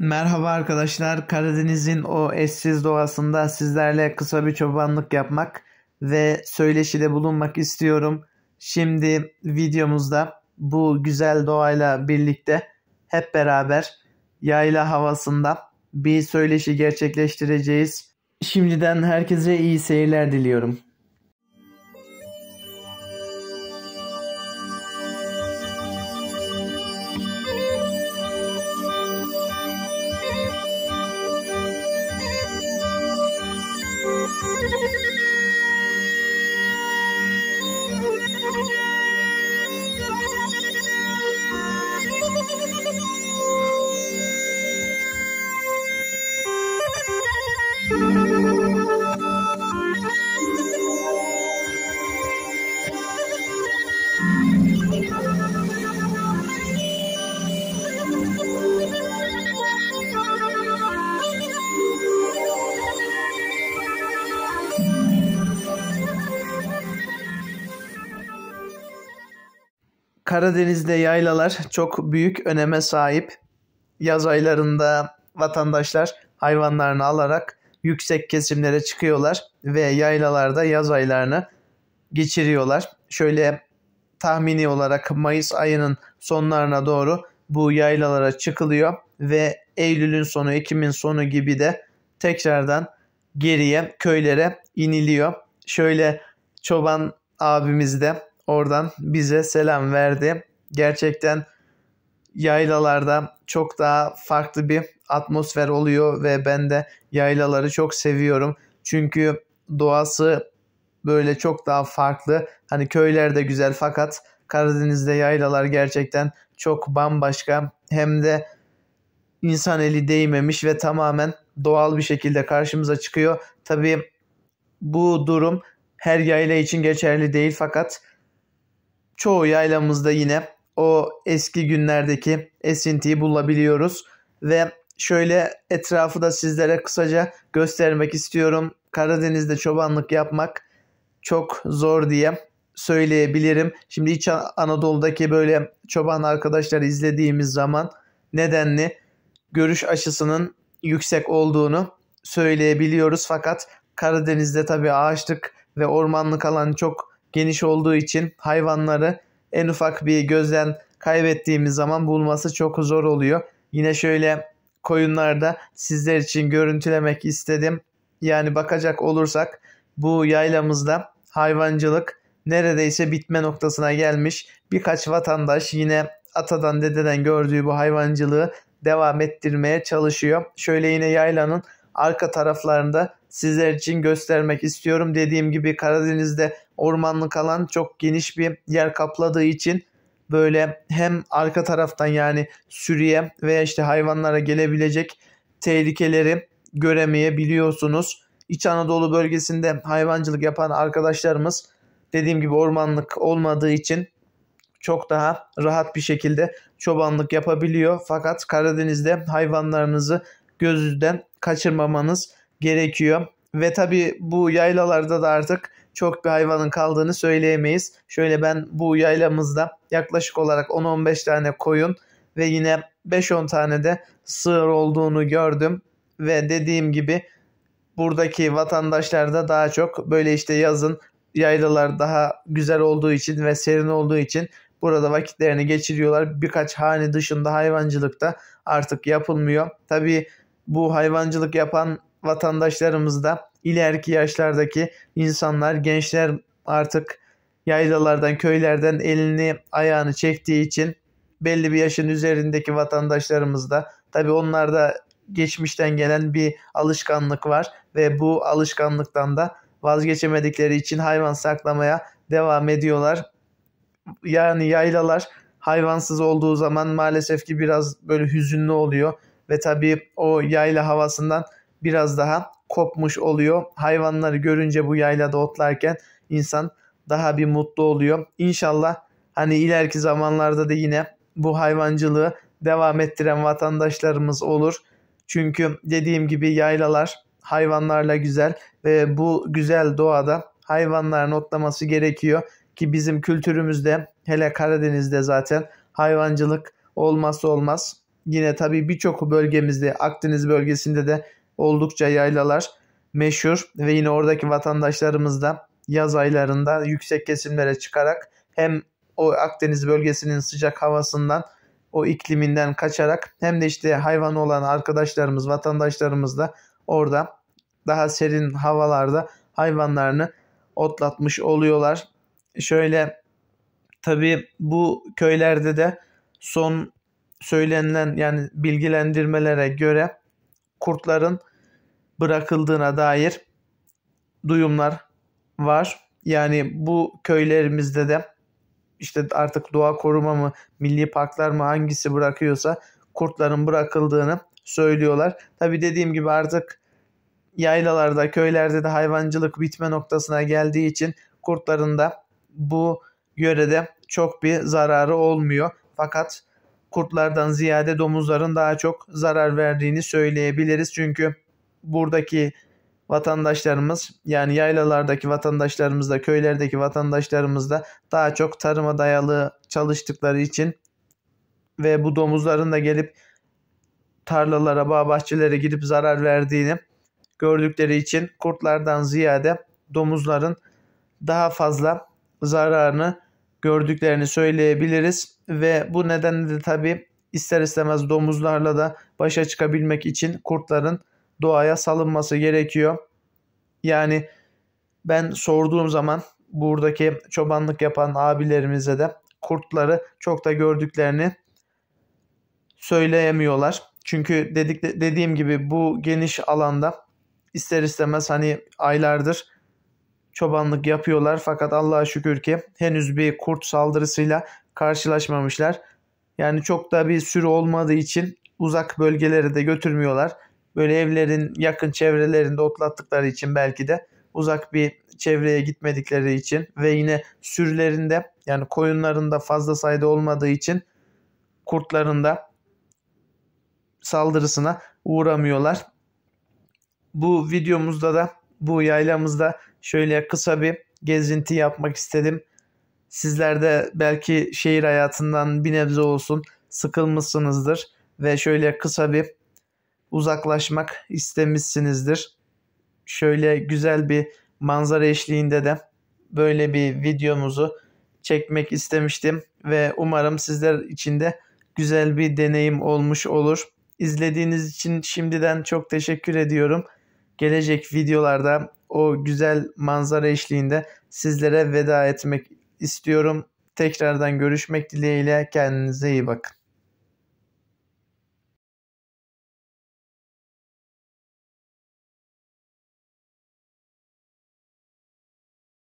Merhaba arkadaşlar. Karadeniz'in o eşsiz doğasında sizlerle kısa bir çobanlık yapmak ve söyleşide bulunmak istiyorum. Şimdi videomuzda bu güzel doğayla birlikte hep beraber yayla havasında bir söyleşi gerçekleştireceğiz. Şimdiden herkese iyi seyirler diliyorum. Karadeniz'de yaylalar çok büyük öneme sahip. Yaz aylarında vatandaşlar hayvanlarını alarak yüksek kesimlere çıkıyorlar ve yaylalarda yaz aylarını geçiriyorlar. Şöyle tahmini olarak Mayıs ayının sonlarına doğru bu yaylalara çıkılıyor ve Eylül'ün sonu, Ekim'in sonu gibi de tekrardan geriye köylere iniliyor. Şöyle çoban abimiz de oradan bize selam verdi. Gerçekten yaylalarda çok daha farklı bir atmosfer oluyor ve ben de yaylaları çok seviyorum. Çünkü doğası böyle çok daha farklı. Hani köyler de güzel fakat Karadeniz'de yaylalar gerçekten çok bambaşka. Hem de insan eli değmemiş ve tamamen doğal bir şekilde karşımıza çıkıyor. Tabii bu durum her yayla için geçerli değil fakat çoğu yaylamızda yine o eski günlerdeki esintiyi bulabiliyoruz ve şöyle etrafı da sizlere kısaca göstermek istiyorum. Karadeniz'de çobanlık yapmak çok zor diye söyleyebilirim. Şimdi İç Anadolu'daki böyle çoban arkadaşları izlediğimiz zaman nedenli görüş açısının yüksek olduğunu söyleyebiliyoruz. Fakat Karadeniz'de tabii ağaçlık ve ormanlık alan çok geniş olduğu için hayvanları en ufak bir gözden kaybettiğimiz zaman bulması çok zor oluyor. Yine şöyle koyunlarda sizler için görüntülemek istedim. Yani bakacak olursak bu yaylamızda hayvancılık neredeyse bitme noktasına gelmiş. Birkaç vatandaş yine atadan dededen gördüğü bu hayvancılığı devam ettirmeye çalışıyor. Şöyle yine yaylanın arka taraflarında sizler için göstermek istiyorum. Dediğim gibi Karadeniz'de ormanlık alan çok geniş bir yer kapladığı için böyle hem arka taraftan yani sürüye veya işte hayvanlara gelebilecek tehlikeleri göremeyebiliyorsunuz. İç Anadolu bölgesinde hayvancılık yapan arkadaşlarımız dediğim gibi ormanlık olmadığı için çok daha rahat bir şekilde çobanlık yapabiliyor. Fakat Karadeniz'de hayvanlarınızı gözden kaçırmamanız gerekiyor. Ve tabi bu yaylalarda da artık çok bir hayvanın kaldığını söyleyemeyiz. Şöyle ben bu yaylamızda yaklaşık olarak 10-15 tane koyun ve yine 5-10 tane de sığır olduğunu gördüm. Ve dediğim gibi buradaki vatandaşlar da daha çok böyle işte yazın yaylalar daha güzel olduğu için ve serin olduğu için burada vakitlerini geçiriyorlar. Birkaç hane dışında hayvancılık da artık yapılmıyor. Tabii bu hayvancılık yapan vatandaşlarımız da ileriki yaşlardaki insanlar, gençler artık yaylalardan, köylerden elini ayağını çektiği için belli bir yaşın üzerindeki vatandaşlarımız da tabii onlarda geçmişten gelen bir alışkanlık var ve bu alışkanlıktan da vazgeçemedikleri için hayvan saklamaya devam ediyorlar. Yani yaylalar hayvansız olduğu zaman maalesef ki biraz böyle hüzünlü oluyor ve tabii o yayla havasından biraz daha kopmuş oluyor. Hayvanları görünce bu yaylada otlarken insan daha bir mutlu oluyor. İnşallah hani ileriki zamanlarda da yine bu hayvancılığı devam ettiren vatandaşlarımız olur. Çünkü dediğim gibi yaylalar hayvanlarla güzel ve bu güzel doğada hayvanların otlaması gerekiyor ki bizim kültürümüzde hele Karadeniz'de zaten hayvancılık olmazsa olmaz. Yine tabii birçok bölgemizde Akdeniz bölgesinde de oldukça yaylalar meşhur ve yine oradaki vatandaşlarımız da yaz aylarında yüksek kesimlere çıkarak hem o Akdeniz bölgesinin sıcak havasından o ikliminden kaçarak hem de işte hayvan olan arkadaşlarımız, vatandaşlarımız da orada daha serin havalarda hayvanlarını otlatmış oluyorlar. Şöyle tabi bu köylerde de son söylenilen yani bilgilendirmelere göre kurtların bırakıldığına dair duyumlar var. Yani bu köylerimizde de işte artık doğa koruma mı, milli parklar mı hangisi bırakıyorsa kurtların bırakıldığını söylüyorlar. Tabi dediğim gibi artık yaylalarda, köylerde de hayvancılık bitme noktasına geldiği için kurtların da bu yörede çok bir zararı olmuyor. Fakat kurtlardan ziyade domuzların daha çok zarar verdiğini söyleyebiliriz. Çünkü buradaki vatandaşlarımız yani yaylalardaki vatandaşlarımız da köylerdeki vatandaşlarımız da daha çok tarıma dayalı çalıştıkları için ve bu domuzların da gelip tarlalara, bağ bahçelere gidip zarar verdiğini gördükleri için kurtlardan ziyade domuzların daha fazla zararını gördüklerini söyleyebiliriz ve bu nedenle de tabi ister istemez domuzlarla da başa çıkabilmek için kurtların doğaya salınması gerekiyor. Yani ben sorduğum zaman buradaki çobanlık yapan abilerimize de kurtları çok da gördüklerini söyleyemiyorlar. Çünkü dedik, dediğim gibi bu geniş alanda ister istemez hani aylardır çobanlık yapıyorlar fakat Allah'a şükür ki henüz bir kurt saldırısıyla karşılaşmamışlar. Yani çok da bir sürü olmadığı için uzak bölgelere de götürmüyorlar böyle evlerin yakın çevrelerinde otlattıkları için belki de uzak bir çevreye gitmedikleri için ve yine sürülerinde yani koyunlarında fazla sayıda olmadığı için kurtlarında saldırısına uğramıyorlar. Bu videomuzda da bu yaylamızda şöyle kısa bir gezinti yapmak istedim. Sizler de belki şehir hayatından bir nebze olsun sıkılmışsınızdır ve şöyle kısa bir uzaklaşmak istemişsinizdir. Şöyle güzel bir manzara eşliğinde de böyle bir videomuzu çekmek istemiştim ve umarım sizler için de güzel bir deneyim olmuş olur. İzlediğiniz için şimdiden çok teşekkür ediyorum. Gelecek videolarda o güzel manzara eşliğinde sizlere veda etmek istiyorum. Tekrardan görüşmek dileğiyle kendinize iyi bakın.